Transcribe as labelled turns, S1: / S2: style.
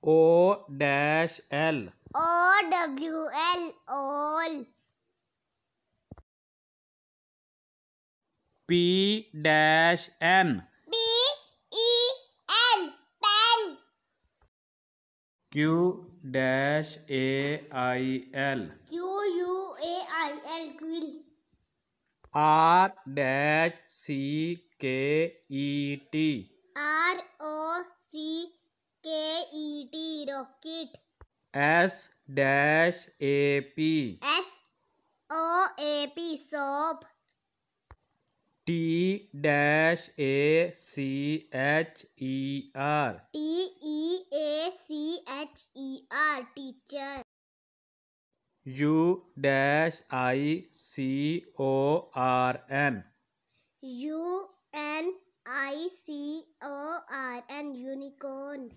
S1: O dash L.
S2: O W L all.
S1: P dash N. P
S3: E N pen.
S1: Q dash A I L. Q
S2: U A I L quill.
S1: R dash C K E T.
S2: R O C rocket.
S1: S dash A P. S
S2: O A P soap.
S1: T dash A C H E R.
S2: T E A C H E R teacher.
S1: U dash I C O R N.
S2: U N I C O R N unicorn.